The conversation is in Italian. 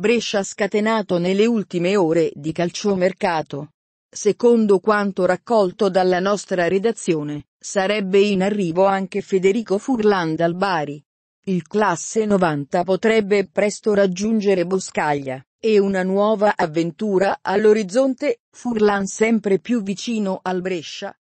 Brescia scatenato nelle ultime ore di calciomercato. Secondo quanto raccolto dalla nostra redazione, sarebbe in arrivo anche Federico Furlan dal Bari. Il classe 90 potrebbe presto raggiungere Boscaglia, e una nuova avventura all'orizzonte, Furlan sempre più vicino al Brescia,